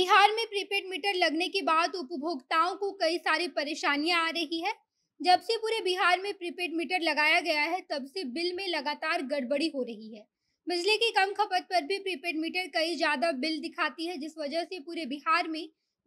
बिहार में prepaid meter लगने के बाद उपभोक्ताओं को कई सारी परेशानियां आ रही है जब से पूरे बिहार में प्रीपेड मीटर लगाया गया है तब से बिल में लगातार गड़बड़ी हो रही है बिजली की कम खपत पर भी प्रीपेड मीटर कई ज़्यादा बिल दिखाती है जिस वजह से पूरे बिहार में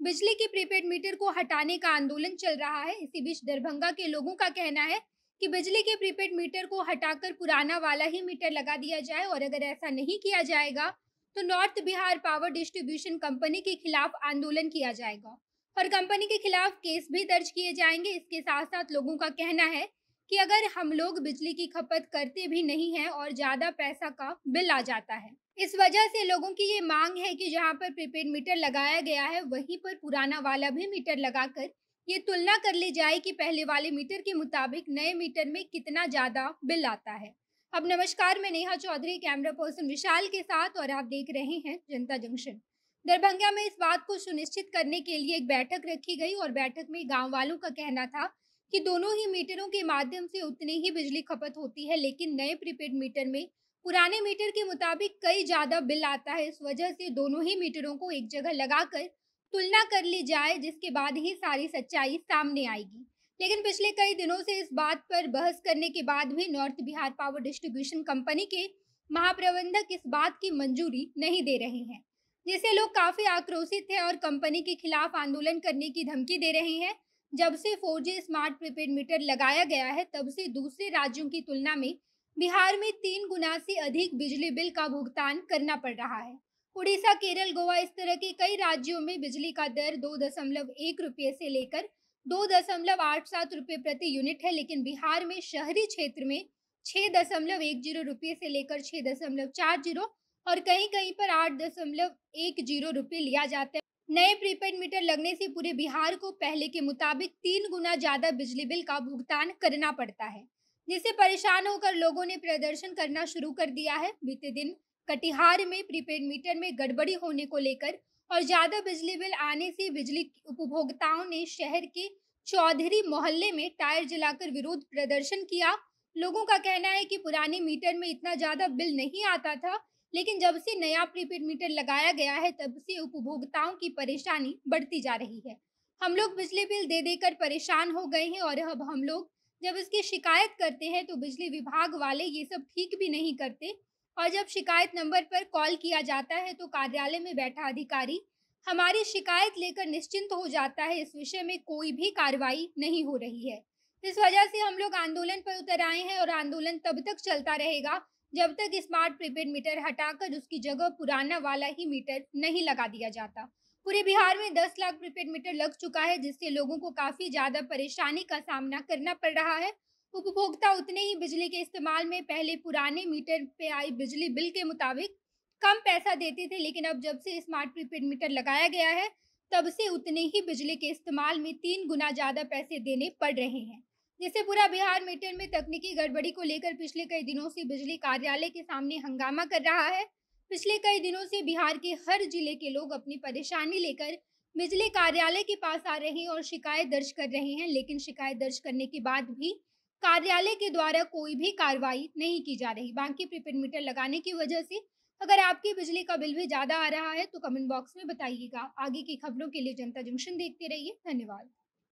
बिजली के प्रीपेड मीटर को हटाने का आंदोलन चल रहा है इसी बीच दरभंगा के लोगों का कहना है कि बिजली के प्रीपेड मीटर को हटाकर पुराना वाला ही मीटर लगा दिया जाए और अगर ऐसा नहीं किया जाएगा तो North Bihar power distribution company के खिलाफ आंदोलन किया जाएगा और कंपनी के खिलाफ केस भी दर्ज किए जाएंगे इसके साथ साथ लोगों का कहना है कि अगर हम लोग बिजली की खपत करते भी नहीं हैं और ज़्यादा पैसा का बिल आ जाता है इस वजह से लोगों की ये मांग है कि जहाँ पर प्रीपेड मीटर लगाया गया है वहीं पर पुराना वाला भी मीटर लगाकर ये तुलना कर ली जाए कि पहले वाले मीटर के मुताबिक नए मीटर में कितना ज़्यादा बिल आता है अब नमस्कार मैं नेहा चौधरी कैमरा पर्सन विशाल के साथ और आप देख रहे हैं जनता जंक्शन दरभंगा में इस बात को सुनिश्चित करने के लिए एक बैठक रखी गई और बैठक में गांव वालों का कहना था कि दोनों ही मीटरों के माध्यम से उतनी ही बिजली खपत होती है लेकिन नए प्रीपेड मीटर में पुराने मीटर के मुताबिक कई ज़्यादा बिल आता है इस वजह से दोनों ही मीटरों को एक जगह लगाकर तुलना कर ली जाए जिसके बाद ही सारी सच्चाई सामने आएगी लेकिन पिछले कई दिनों से इस बात पर बहस करने के बाद भी North Bihar power distribution company के महाप्रबंधक इस बात की मंजूरी नहीं दे रहे हैं जिससे लोग काफी आक्रोशित है और कंपनी के खिलाफ आंदोलन करने की धमकी दे रहे हैं जब से 4G स्मार्ट प्रीपेड मीटर लगाया गया है तब से दूसरे राज्यों की तुलना में बिहार में तीन गुना से अधिक बिजली बिल का भुगतान करना पड़ रहा है उड़ीसा केरल गोवा इस तरह के कई राज्यों में बिजली का दर दो दशमलव एक रुपये से लेकर दो दशमलव आठ सात रुपये प्रति यूनिट है लेकिन बिहार में शहरी क्षेत्र में छः दशमलव एक जीरो रुपये से लेकर छः दशमलव चार जीरो और कहीं कहीं पर आठ दशमलव एक जीरो रुपये लिया जाता है नए प्रीपेड मीटर लगने से पूरे बिहार को पहले के मुताबिक तीन गुना ज़्यादा बिजली बिल का भुगतान करना पड़ता है जिससे परेशान होकर लोगों ने प्रदर्शन करना शुरू कर दिया है बीते दिन कटिहार में प्रीपेड मीटर में गड़बड़ी होने को लेकर और ज़्यादा बिजली बिल आने से बिजली उपभोक्ताओं ने शहर के चौधरी मोहल्ले में टायर जलाकर विरोध प्रदर्शन किया लोगों का कहना है कि पुराने मीटर में इतना ज़्यादा बिल नहीं आता था लेकिन जब से नया प्रीपेड मीटर लगाया गया है तब से उपभोक्ताओं की परेशानी बढ़ती जा रही है हम लोग बिजली बिल दे देकर परेशान हो गए हैं और अब हम लोग जब इसकी शिकायत करते हैं तो बिजली विभाग वाले ये सब ठीक भी नहीं करते और जब शिकायत नंबर पर कॉल किया जाता है तो कार्यालय में बैठा अधिकारी हमारी शिकायत लेकर निश्चिंत हो जाता है इस विषय में कोई भी कार्रवाई नहीं हो रही है इस वजह से हम लोग आंदोलन पर उतर आए हैं और आंदोलन तब तक चलता रहेगा जब तक स्मार्ट प्रीपेड मीटर हटाकर उसकी जगह पुराना वाला ही मीटर नहीं लगा दिया जाता पूरे बिहार में 10 लाख प्रीपेड मीटर लग चुका है जिससे लोगों को काफ़ी ज़्यादा परेशानी का सामना करना पड़ रहा है उपभोक्ता उतने ही बिजली के इस्तेमाल में पहले पुराने मीटर पे आई बिजली बिल के मुताबिक कम पैसा देते थे लेकिन अब जब से स्मार्ट प्रीपेड मीटर लगाया गया है तब से उतने ही बिजली के इस्तेमाल में तीन गुना ज़्यादा पैसे देने पड़ रहे हैं जिससे पूरा बिहार मीटर में तकनीकी गड़बड़ी को लेकर पिछले कई दिनों से बिजली कार्यालय के सामने हंगामा कर रहा है पिछले कई दिनों से बिहार के हर जिले के लोग अपनी परेशानी लेकर बिजली कार्यालय के पास आ रहे हैं और शिकायत दर्ज कर रहे हैं लेकिन शिकायत दर्ज करने के बाद भी कार्यालय के द्वारा कोई भी कार्रवाई नहीं की जा रही बाकी प्रीपेड मीटर लगाने की वजह से अगर आपकी बिजली का बिल भी ज़्यादा आ रहा है तो कमेंट बॉक्स में बताइएगा आगे की खबरों के लिए जनता जंक्शन देखते रहिए धन्यवाद